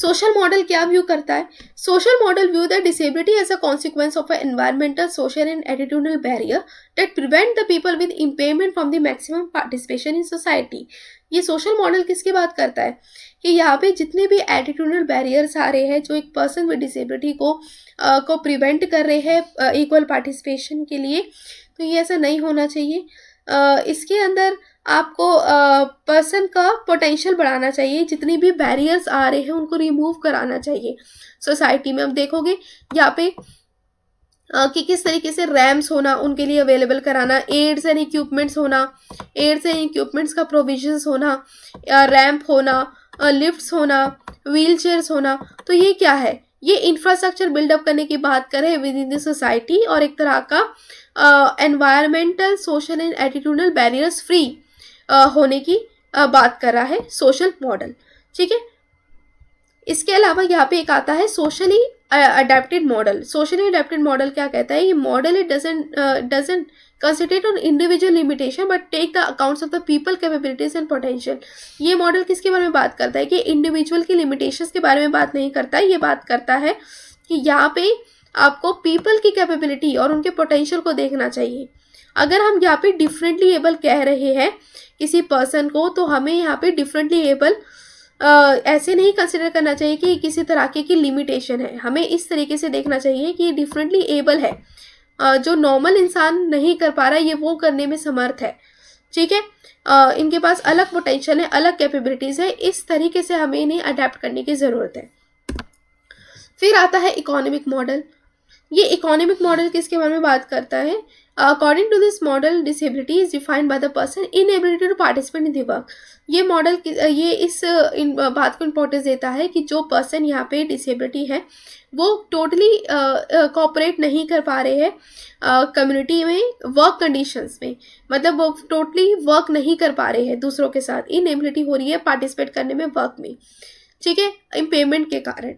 सोशल मॉडल क्या व्यू करता है social model view the disability as a consequence of a environmental social and attitudinal barrier that prevent the people with impairment from the maximum participation in society ये social model किसकी बात करता है कि यहाँ पे जितने भी एटीट्यूडल बैरियर्स आ रहे हैं जो एक पर्सन विद डिसेबिलिटी को आ, को प्रिवेंट कर रहे हैं इक्वल पार्टिसिपेशन के लिए तो ये ऐसा नहीं होना चाहिए आ, इसके अंदर आपको पर्सन का पोटेंशियल बढ़ाना चाहिए जितनी भी बैरियर्स आ रहे हैं उनको रिमूव कराना चाहिए सोसाइटी में अब देखोगे यहाँ पे कि किस तरीके से रैम्स होना उनके लिए अवेलेबल कराना एड्स एंड इक्विपमेंट्स होना एड्स एंड इक्विपमेंट्स का प्रोविजंस होना रैम्प होना लिफ्ट्स होना व्हील होना तो ये क्या है ये इंफ्रास्ट्रक्चर बिल्डअप करने की बात करें विद इन द सोसाइटी और एक तरह का environmental social and attitudinal barriers free होने की uh, बात कर रहा है सोशल मॉडल ठीक है इसके अलावा यहाँ पे एक आता है socially adapted model socially adapted model क्या कहता है ये model it doesn't doesn't on individual limitation but take the accounts of the people capabilities and potential ये मॉडल किसके बारे में बात करता है कि इंडिविजुअल की लिमिटेशंस के बारे में बात नहीं करता है ये बात करता है कि यहाँ पे आपको पीपल की कैपेबिलिटी और उनके पोटेंशियल को देखना चाहिए अगर हम यहाँ पे डिफरेंटली एबल कह रहे हैं किसी पर्सन को तो हमें यहाँ पे डिफरेंटली एबल ऐसे नहीं कंसिडर करना चाहिए कि किसी तरह के की लिमिटेशन है हमें इस तरीके से देखना चाहिए कि डिफरेंटली एबल है आ, जो नॉर्मल इंसान नहीं कर पा रहा है ये वो करने में समर्थ है ठीक है इनके पास अलग पोटेंशियल है अलग कैपेबिलिटीज़ है इस तरीके से हमें इन्हें अडेप्ट करने की ज़रूरत है फिर आता है इकोनॉमिक मॉडल ये इकोनॉमिक मॉडल किसके बारे में बात करता है according to this model disability is defined by the person in ability to participate in दर्क ये मॉडल ये इस इन बात को इम्पोर्टेंस देता है कि जो पर्सन यहाँ पे डिसेबिलिटी है वो टोटली कॉपरेट नहीं कर पा रहे हैं कम्युनिटी में वर्क कंडीशंस में मतलब वो टोटली वर्क नहीं कर पा रहे हैं दूसरों के साथ इन हो रही है पार्टिसिपेट करने में वर्क में ठीक है इम्पेमेंट के कारण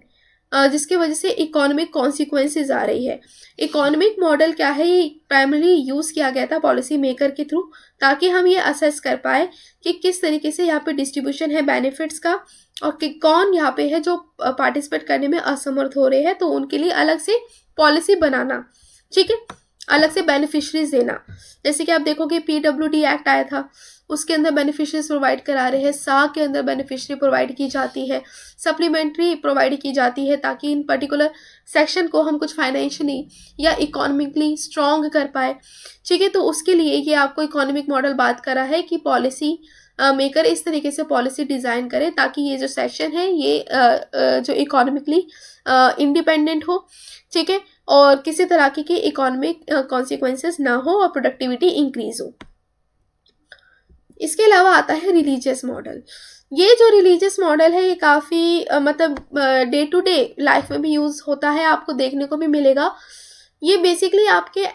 जिसकी वजह से इकोनॉमिक कॉन्सिक्वेंसेज आ रही है इकोनॉमिक मॉडल क्या है ये प्राइमरी यूज़ किया गया था पॉलिसी मेकर के थ्रू ताकि हम ये असेस कर पाए कि किस तरीके से यहाँ पे डिस्ट्रीब्यूशन है बेनिफिट्स का और कि कौन यहाँ पे है जो पार्टिसिपेट करने में असमर्थ हो रहे हैं तो उनके लिए अलग से पॉलिसी बनाना ठीक है अलग से बेनिफिशरीज देना जैसे कि आप देखोगे पी डब्ल्यू डी एक्ट आया था उसके अंदर बेनिफिशरीज प्रोवाइड करा रहे हैं सा के अंदर बेनिफिशरी प्रोवाइड की जाती है सप्लीमेंट्री प्रोवाइड की जाती है ताकि इन पर्टिकुलर सेक्शन को हम कुछ फाइनेंशियली या इकोनॉमिकली स्ट्रॉन्ग कर पाए ठीक है तो उसके लिए ये आपको इकोनॉमिक मॉडल बात करा है कि पॉलिसी मेकर uh, इस तरीके से पॉलिसी डिज़ाइन करें ताकि ये जो सेक्शन है ये uh, uh, जो इकोनॉमिकली इंडिपेंडेंट हो ठीक है और किसी तरह की इकोनॉमिक कॉन्सिक्वेंसेस ना हो और प्रोडक्टिविटी इंक्रीज हो इसके अलावा आता है रिलीजियस मॉडल ये जो रिलीजियस मॉडल है ये काफ़ी मतलब डे टू डे लाइफ में भी यूज़ होता है आपको देखने को भी मिलेगा ये बेसिकली आपके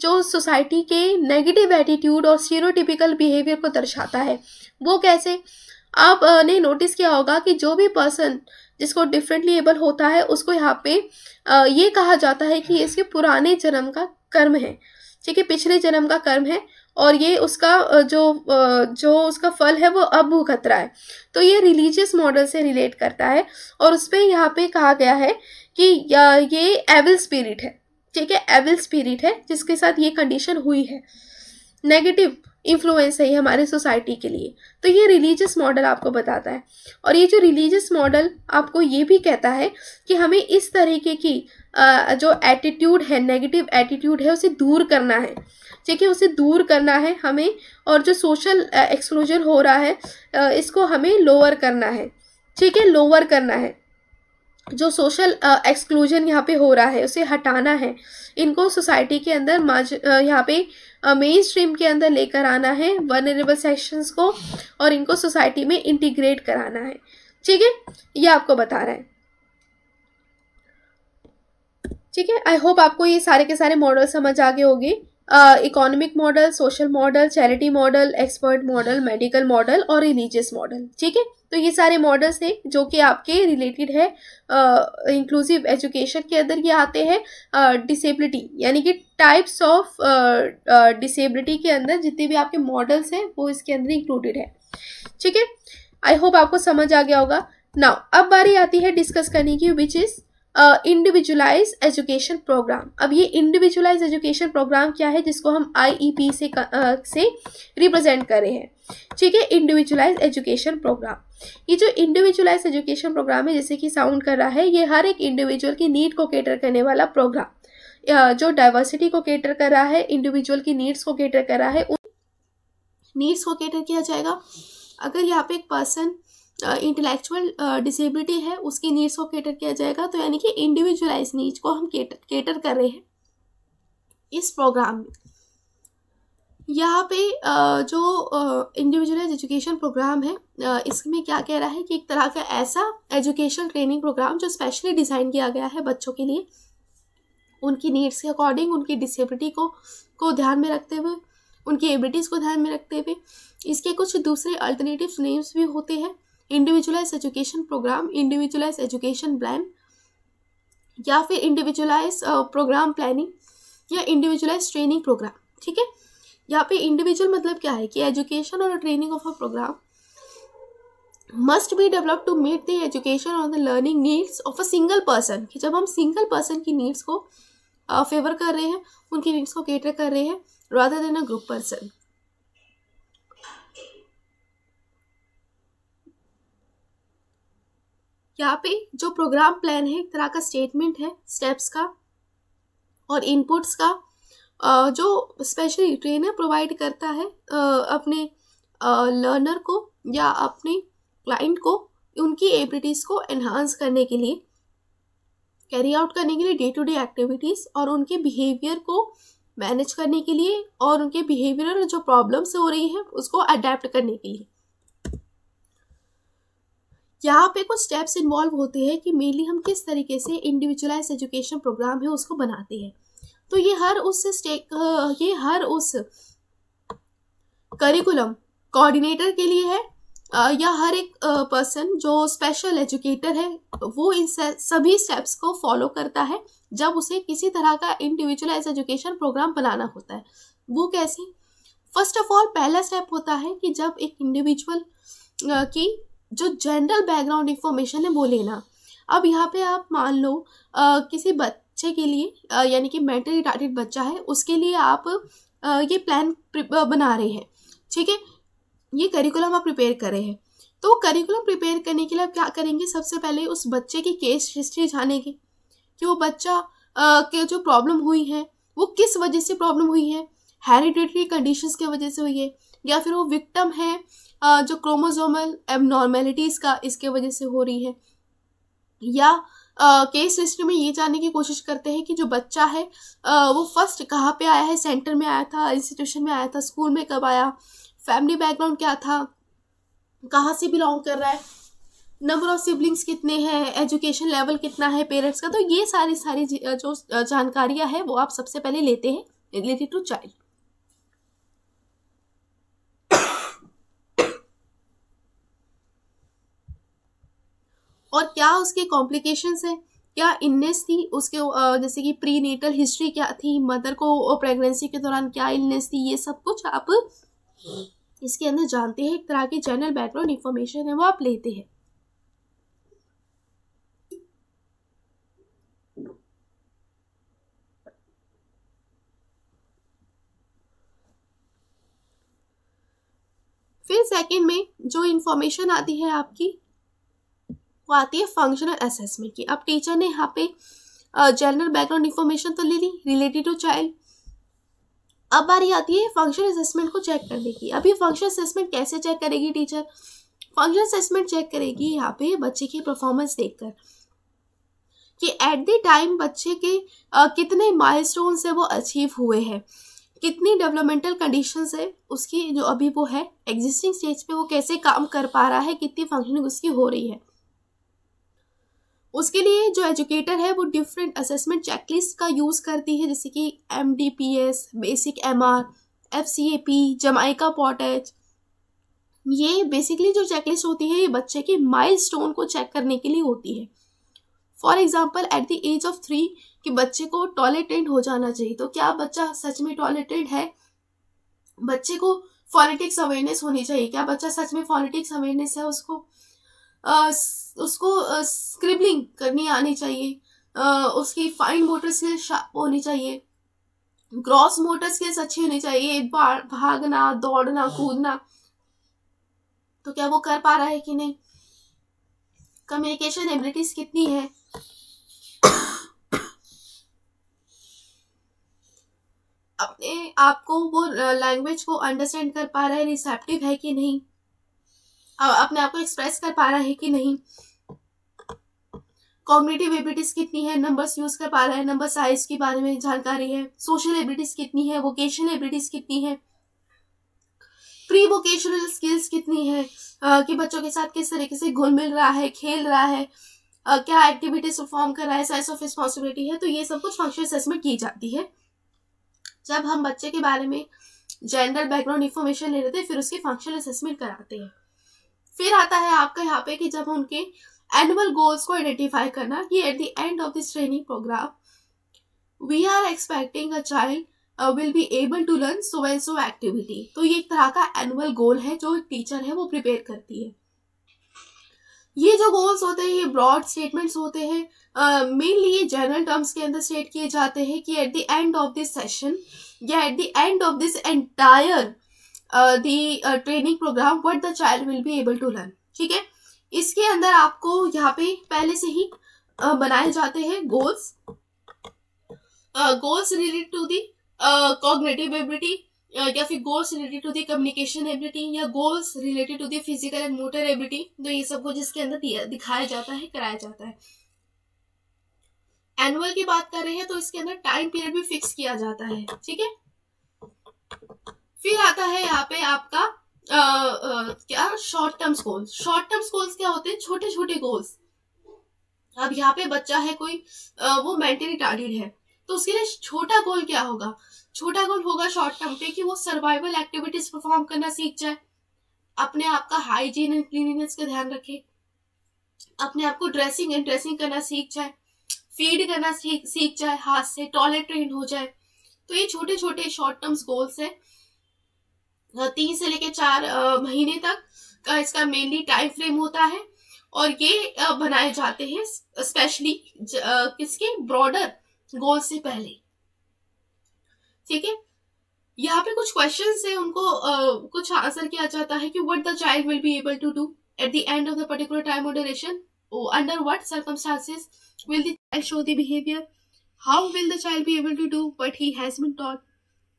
जो सोसाइटी के नेगेटिव एटीट्यूड और सीरोटिपिकल बिहेवियर को दर्शाता है वो कैसे आपने नोटिस किया होगा कि जो भी पर्सन जिसको डिफरेंटली एबल होता है उसको यहाँ पे ये कहा जाता है कि इसके पुराने जन्म का कर्म है ठीक है पिछले जन्म का कर्म है और ये उसका जो जो उसका फल है वो अब भुगत रहा है तो ये रिलीजियस मॉडल से रिलेट करता है और उस पर यहाँ पे कहा गया है कि ये एविल स्पिरिट है ठीक है एविल स्पिरिट है जिसके साथ ये कंडीशन हुई है नेगेटिव इन्फ्लुएंस है ये हमारे सोसाइटी के लिए तो ये रिलीजियस मॉडल आपको बताता है और ये जो रिलीजियस मॉडल आपको ये भी कहता है कि हमें इस तरीके की जो एटीट्यूड है नेगेटिव एटीट्यूड है उसे दूर करना है ठीक है उसे दूर करना है हमें और जो सोशल एक्सक्लूजन हो रहा है इसको हमें लोअर करना है ठीक है लोअर करना है जो सोशल एक्सक्लूजन यहाँ पे हो रहा है उसे हटाना है इनको सोसाइटी के अंदर माज यहाँ पे मेन स्ट्रीम के अंदर लेकर आना है वनरेबल सेक्शंस को और इनको सोसाइटी में इंटीग्रेट कराना है ठीक है ये आपको बता रहा है ठीक है आई होप आपको ये सारे के सारे मॉडल समझ आगे होगी economic model social model charity model expert model medical model और रिलीजियस मॉडल ठीक है तो ये सारे मॉडल्स हैं जो कि आपके रिलेटेड है इंक्लूसिव एजुकेशन के अंदर ये आते हैं डिसेबिलिटी यानी कि टाइप्स ऑफ डिसेबिलिटी के अंदर जितने भी आपके मॉडल्स हैं वो इसके अंदर इंक्लूडेड है ठीक है आई होप आपको समझ आ गया होगा नाउ अब बारी आती है डिस्कस करने की which is individualise education programme अब ये इंडिविजुअलाइज एजुकेशन प्रोग्राम क्या है जिसको हम आईईपी e से uh, से रिप्रेजेंट कर रहे हैं ठीक है इंडिविजुअलाइज एजुकेशन प्रोग्राम ये जो इंडिविजुअलाइज एजुकेशन प्रोग्राम है जैसे कि साउंड कर रहा है ये हर एक इंडिविजुअल की नीड को कैटर करने वाला प्रोग्राम जो डाइवर्सिटी को कैटर कर रहा है इंडिविजुअल की नीड्स को कैटर कर रहा है नीड्स को कैटर किया जाएगा अगर यहाँ पे एक पर्सन इंटेलेक्चुअल डिसेबिलिटी uh, है उसकी नीड्स को केटर किया जाएगा तो यानी कि इंडिविजुअलाइज नीड्स को हम केटर केटर कर रहे हैं इस प्रोग्राम में यहाँ पे uh, जो इंडिविजुअलाइज एजुकेशन प्रोग्राम है uh, इसमें क्या कह रहा है कि एक तरह का ऐसा एजुकेशन ट्रेनिंग प्रोग्राम जो स्पेशली डिज़ाइन किया गया है बच्चों के लिए उनकी नीड्स के अकॉर्डिंग उनकी डिसेबिलिटी को को ध्यान में रखते हुए उनकी एबिलिटीज़ को ध्यान में रखते हुए इसके कुछ दूसरे अल्टरनेटिव नेम्स भी होते हैं individualise education programme individualise education plan या फिर इंडिविजुअलाइज प्रोग्राम प्लानिंग या इंडिविजुअलाइज ट्रेनिंग प्रोग्राम ठीक है यहाँ पे इंडिविजुअल मतलब क्या है कि एजुकेशन और training of a programme must be develop to meet the education और the learning needs of a single person कि जब हम सिंगल पर्सन की नीड्स को फेवर uh, कर रहे हैं उनकी नीड्स को केटर कर रहे हैं rather than a group person यहाँ पे जो प्रोग्राम प्लान है एक तरह का स्टेटमेंट है स्टेप्स का और इनपुट्स का जो स्पेशली ट्रेनर प्रोवाइड करता है अपने लर्नर को या अपने क्लाइंट को उनकी एबिलिटीज़ को एनहांस करने के लिए कैरी आउट करने के लिए डे टू डे एक्टिविटीज़ और उनके बिहेवियर को मैनेज करने के लिए और उनके बिहेवियर जो प्रॉब्लम्स हो रही है उसको अडेप्ट करने के लिए यहाँ पे कुछ स्टेप्स इन्वॉल्व होते हैं कि मेनली हम किस तरीके से इंडिविजुअलाइज एजुकेशन प्रोग्राम है उसको बनाते हैं तो ये हर उस स्टेक ये हर उस करिकुलम कोऑर्डिनेटर के लिए है या हर एक पर्सन जो स्पेशल एजुकेटर है वो इन सभी स्टेप्स को फॉलो करता है जब उसे किसी तरह का इंडिविजुअलाइज एजुकेशन प्रोग्राम बनाना होता है वो कैसे फर्स्ट ऑफ ऑल पहला स्टेप होता है कि जब एक इंडिविजुअल की जो जनरल बैकग्राउंड इन्फॉर्मेशन है वो लेना अब यहाँ पे आप मान लो आ, किसी बच्चे के लिए यानी कि मेंटली रिटार्टेड बच्चा है उसके लिए आप आ, ये प्लान बना रहे हैं ठीक है ये करिकुलम आप प्रिपेयर कर रहे हैं तो करिकुलम प्रिपेयर करने के लिए आप क्या करेंगे सबसे पहले उस बच्चे की केस हिस्ट्री जानेंगे कि वो बच्चा आ, के जो प्रॉब्लम हुई है वो किस वजह से प्रॉब्लम हुई है हेरिडेटरी कंडीशंस की वजह से हुई है या फिर वो विक्टम है जो क्रोमोजोमल एबनॉर्मेलिटीज़ का इसके वजह से हो रही है या केस uh, हिस्ट्री में ये जानने की कोशिश करते हैं कि जो बच्चा है uh, वो फर्स्ट कहाँ पे आया है सेंटर में आया था इंस्टीट्यूशन में आया था स्कूल में कब आया फैमिली बैकग्राउंड क्या था कहाँ से बिलोंग कर रहा है नंबर ऑफ सिबलिंग्स कितने हैं एजुकेशन लेवल कितना है पेरेंट्स का तो ये सारी सारी जो जानकारियाँ हैं वो आप सबसे पहले लेते हैं रिलेटेड टू चाइल्ड और क्या उसके कॉम्प्लिकेशन हैं क्या इलनेस थी उसके जैसे कि प्री नेटल हिस्ट्री क्या थी मदर को प्रेगनेंसी के दौरान क्या इलनेस थी ये सब कुछ आप इसके अंदर जानते हैं एक तरह की जनरल बैकग्राउंड इन्फॉर्मेशन है वो आप लेते हैं फिर सेकंड में जो इन्फॉर्मेशन आती है आपकी वो आती है फंक्शनल असेसमेंट की अब टीचर ने यहाँ पे जनरल बैकग्राउंड इन्फॉर्मेशन तो ले ली रिलेटेड टू चाइल्ड अब बारी आती है फंक्शन असेसमेंट को चेक करने की अब ये फंक्शन असेसमेंट कैसे चेक करेगी टीचर फंक्शन असेसमेंट चेक करेगी यहाँ पे बच्चे की परफॉर्मेंस देखकर कि एट द टाइम बच्चे के आ, कितने माइलस्टोन से वो अचीव हुए हैं कितनी डेवलपमेंटल कंडीशंस है उसकी जो अभी वो है एग्जिस्टिंग स्टेज पे वो कैसे काम कर पा रहा है कितनी फंक्शनिंग उसकी हो रही है उसके लिए जो एजुकेटर है वो डिफरेंट असेसमेंट चेकलिस्ट का यूज़ करती है जैसे कि M D P S basic M R F C A P Jamaica Portage ये बेसिकली जो चेकलिस्ट होती है ये बच्चे के माइलस्टोन को चेक करने के लिए होती है for example at the age of three कि बच्चे को टॉयलेटेड हो जाना चाहिए तो क्या बच्चा सच में टॉयलेटेड है बच्चे को फॉलिटिक्स अवेयरनेस होनी चाहिए क्या बच्चा सच में फॉलिटिक्स अवेयरनेस है उसको uh, उसको स्क्रिबलिंग करनी आनी चाहिए उसकी फाइन मोटर स्किल्स शार्प होनी चाहिए ग्रॉस मोटर स्किल्स अच्छी होनी चाहिए भागना दौड़ना हम्म। कूदना तो क्या वो कर पा रहा है कि नहीं कम्युनिकेशन एबिलिटीज कितनी है अपने आप को वो लैंग्वेज को अंडरस्टैंड कर पा रहा है रिसेप्टिव है कि नहीं अपने आप को एक्सप्रेस कर पा रहा है कि नहीं कॉम्युनिटी एबिलिटीज कितनी है नंबर्स यूज कर पा रहा है नंबर साइज के बारे में जानकारी है सोशल एबिलिटीज कितनी है वोकेशनल एबिलिटीज कितनी है प्री वोकेशनल स्किल्स कितनी है uh, कि बच्चों के साथ किस तरीके से घुल मिल रहा है खेल रहा है uh, क्या एक्टिविटीज परफॉर्म कर रहा है साइज ऑफ रिस्पॉन्सिबिलिटी है तो ये सब कुछ फंक्शन असेसमेंट की जाती है जब हम बच्चे के बारे में जेंडर बैकग्राउंड इन्फॉर्मेशन ले लेते हैं फिर उसके फंक्शन असेसमेंट कराते हैं फिर आता है आपका यहाँ पे कि जब उनके एनुअल गोल्स को आइडेंटिफाई करना कि at the end of this training programme we are expecting a child will be able to learn so and so activity तो ये एक तरह का एनुअल गोल है जो टीचर है वो प्रिपेयर करती है ये जो गोल्स होते हैं ये ब्रॉड स्टेटमेंट्स होते हैं मेनली uh, ये जनरल टर्म्स के अंदर स्टेट किए जाते हैं कि at the end of this session या at the end of this entire the training programme what the child will be able to learn ठीक है इसके अंदर आपको यहाँ पे पहले से ही बनाए जाते हैं goals goals related to the cognitive ability या फिर goals related to the communication ability या goals related to the physical and motor ability तो ये सब कुछ इसके अंदर दिया दिखाया जाता है कराया जाता है एनुअल की बात कर रहे हैं तो इसके अंदर टाइम पीरियड भी फिक्स किया जाता है ठीक है फिर आता है यहाँ पे आपका क्या short term goals short term goals क्या होते हैं छोटे छोटे गोल्स अब यहाँ पे बच्चा है कोई आ, वो मेंटली टार्गेट है तो उसके लिए छोटा गोल क्या होगा छोटा गोल होगा शॉर्ट टर्म पे कि वो सर्वाइवल एक्टिविटीज परफॉर्म करना सीख जाए अपने आप का हाइजीन एंड क्लीनिनेस का ध्यान रखे अपने आप को ड्रेसिंग एंड ड्रेसिंग करना सीख जाए फीड करना सीख सीख जाए हाथ से टॉयलेट ट्रेन हो जाए तो ये छोटे छोटे शॉर्ट टर्म्स गोल्स हैं तीन से लेकर चार महीने तक का इसका मेनली टाइम फ्रेम होता है और ये बनाए जाते हैं स्पेशली किसके ब्रॉडर गोल से पहले ठीक है यहाँ पे कुछ क्वेश्चन है उनको uh, कुछ आंसर किया जाता है कि what the child will be able to do at the end of the particular time of duration under what circumstances will the child show the behavior how will the child be able to do what he has been taught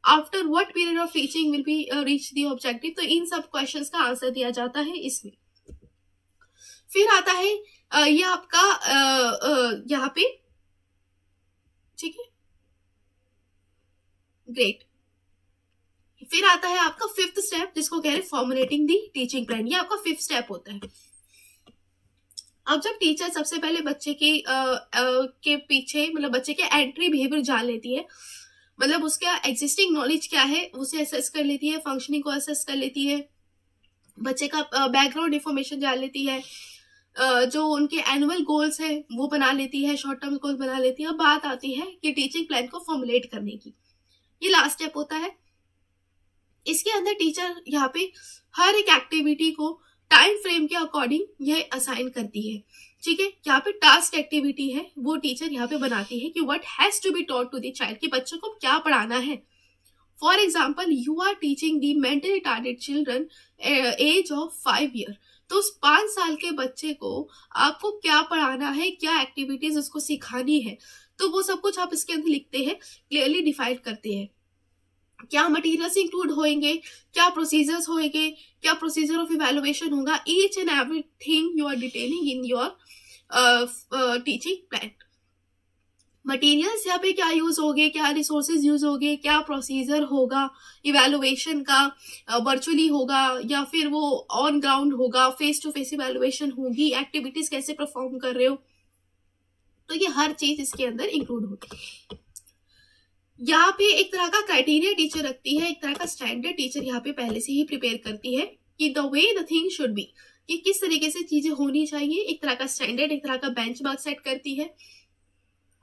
after what period of reaching will be reach the objective तो इन सब question का answer दिया जाता है इसमें फिर आता है uh, ये आपका uh, uh यहाँ पे ठीक है ग्रेट फिर आता है आपका फिफ्थ स्टेप जिसको कह रहे हैं फॉर्मुलेटिंग दी टीचिंग प्लान ये आपका फिफ्थ स्टेप होता है अब जब टीचर सबसे पहले बच्चे की आ, आ, के पीछे मतलब बच्चे के एंट्री बिहेवियर जान लेती है मतलब उसका एग्जिस्टिंग नॉलेज क्या है उसे असेस कर लेती है फंक्शनिंग को असेस कर लेती है बच्चे का बैकग्राउंड इन्फॉर्मेशन जान लेती है जो उनके एनुअल गोल्स है वो बना लेती है शॉर्ट टर्म गोल्स बना लेती है बात आती है कि टीचिंग प्लान को फॉर्मुलेट करने की ये लास्ट स्टेप होता है इसके अंदर टीचर यहाँ पे हर एक एक्टिविटी को टाइम फ्रेम के अकॉर्डिंग यह असाइन करती है ठीक है यहाँ पे टास्क एक्टिविटी है वो टीचर यहाँ पे बनाती है कि what has to be taught to the child बच्चों को क्या पढ़ाना है for example you are teaching the mentally retarded children age of five year तो उस पांच साल के बच्चे को आपको क्या पढ़ाना है क्या एक्टिविटीज उसको सिखानी है तो वो सब कुछ आप इसके अंदर लिखते हैं क्लियरली डिफाइन करते हैं क्या मटेरियल्स इंक्लूड होंगे क्या प्रोसीजर्स होंगे क्या प्रोसीजर ऑफ इवेलुएशन होगा each and everything you are detailing in your teaching plan materials यहाँ पे क्या यूज हो गए क्या रिसोर्सेज यूज हो गए क्या प्रोसीजर होगा इवेलुएशन का वर्चुअली uh, होगा या फिर वो ऑन ग्राउंड होगा फेस टू फेस इवेलुएशन होगी एक्टिविटीज कैसे परफॉर्म कर रहे हो तो ये हर चीज इसके अंदर इंक्लूड होती है यहाँ पे एक तरह का क्राइटेरिया टीचर रखती है एक तरह का स्टैंडर्ड टीचर यहाँ पे पहले से ही प्रिपेयर करती है कि the way the thing should be कि किस तरीके से चीजें होनी चाहिए एक तरह का स्टैंडर्ड एक तरह का बेंच सेट करती है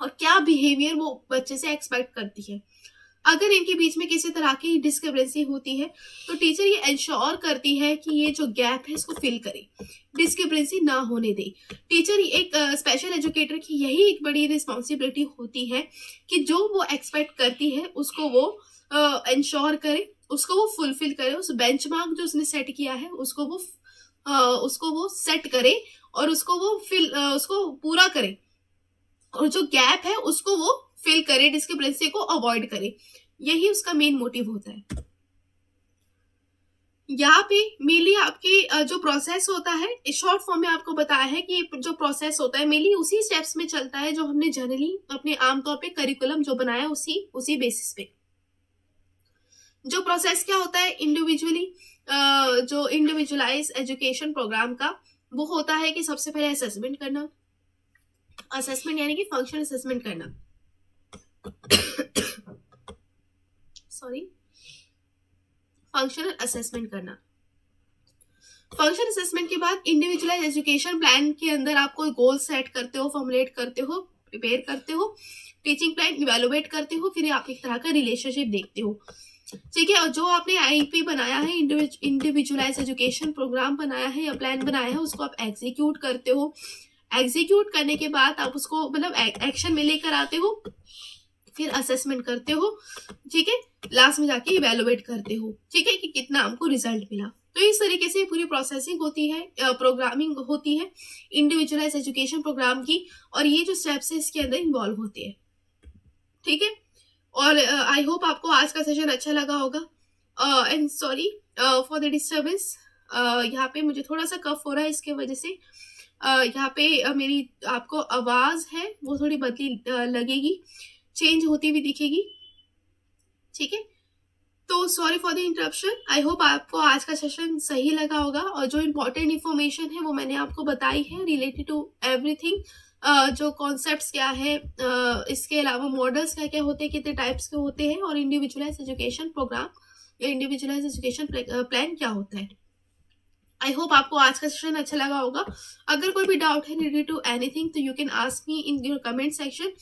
और क्या बिहेवियर वो बच्चे से एक्सपेक्ट करती है अगर इनके बीच में किसी तरह की डिस्क्रिपेंसी होती है तो टीचर ये इंश्योर करती है कि ये जो गैप है इसको फिल करे डिस्क्रिपेंसी ना होने दे टीचर एक स्पेशल uh, एजुकेटर की यही एक बड़ी रिस्पॉन्सिबिलिटी होती है कि जो वो एक्सपेक्ट करती है उसको वो इंश्योर uh, करे उसको वो फुलफिल करे उस बेंच जो उसने सेट किया है उसको वो uh, उसको वो सेट करे और उसको वो फिल uh, उसको पूरा करे और जो गैप है उसको वो फिल करे डिस्क्रिपेंसी को अवॉइड करे यही उसका मेन मोटिव होता है यहाँ पे मेनली आपके जो प्रोसेस होता है शॉर्ट फॉर्म में आपको बताया है कि जो प्रोसेस होता है मेनली उसी स्टेप्स में चलता है जो हमने जनरली अपने आमतौर पे करिकुलम जो बनाया उसी उसी बेसिस पे जो प्रोसेस क्या होता है इंडिविजुअली जो इंडिविजुअलाइज एजुकेशन प्रोग्राम का वो होता है कि सबसे पहले असेसमेंट करना असेसमेंट यानी कि फंक्शन असेसमेंट करना सॉरी फंक्शनल असेसमेंट करना फंक्शन असेसमेंट के बाद इंडिविजुअलाइज एजुकेशन प्लान के अंदर आप कोई गोल सेट करते हो फॉर्मुलेट करते हो प्रिपेयर करते हो टीचिंग प्लान इवेलुएट करते हो फिर आप एक तरह का रिलेशनशिप देखते हो ठीक है और जो आपने आईपी बनाया है इंडिविजुअलाइज एजुकेशन प्रोग्राम बनाया है या प्लान बनाया है उसको आप एग्जीक्यूट करते हो एग्जीक्यूट करने के बाद आप उसको मतलब एक्शन में लेकर आते हो फिर असेसमेंट करते हो ठीक है लास्ट में जाके इवेलुएट करते हो ठीक है कि कितना हमको रिजल्ट मिला तो इस तरीके से पूरी प्रोसेसिंग होती है प्रोग्रामिंग होती है इंडिविजुअलाइज एजुकेशन प्रोग्राम की और ये जो स्टेप्स है इसके अंदर इन्वॉल्व होते हैं ठीक है और आई होप आपको आज का सेशन अच्छा लगा होगा and sorry for the disturbance यहाँ पे मुझे थोड़ा सा कफ हो रहा है इसके वजह से uh, यहाँ पे uh, मेरी आपको आवाज़ है वो थोड़ी बदली uh, लगेगी चेंज होती हुई दिखेगी ठीक है तो sorry for the interruption I hope आपको आज का सेशन सही लगा होगा और जो इम्पोर्टेंट इन्फॉर्मेशन है वो मैंने आपको बताई है रिलेटेड टू एवरीथिंग जो कॉन्सेप्ट्स क्या है uh, इसके अलावा मॉडल्स क्या क्या होते हैं कितने टाइप्स के होते हैं और इंडिविजुअलाइज एजुकेशन प्रोग्राम या इंडिविजुअलाइज एजुकेशन प्लान क्या होता है आई होप आपको आज का सेशन अच्छा लगा होगा अगर कोई भी डाउट है रिलेटेड टू एनीथिंग तो you can ask me in your comment section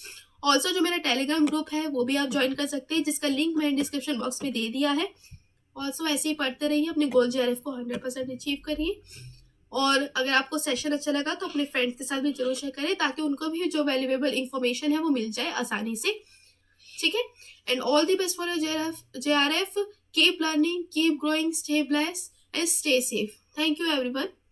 also जो मेरा टेलीग्राम ग्रुप है वो भी आप ज्वाइन कर सकते हैं जिसका लिंक मैंने डिस्क्रिप्शन बॉक्स में दे दिया है ऑल्सो ऐसे ही पढ़ते रहिए अपने गोल जे को हंड्रेड परसेंट अचीव करिए और अगर आपको सेशन अच्छा लगा तो अपने फ्रेंड्स के साथ भी जरूर शेयर करें ताकि उनको भी जो वैल्यूएबल इन्फॉर्मेशन है वो मिल जाए आसानी से ठीक है and all the best for F J R F keep learning keep growing stay bless and stay safe thank you everyone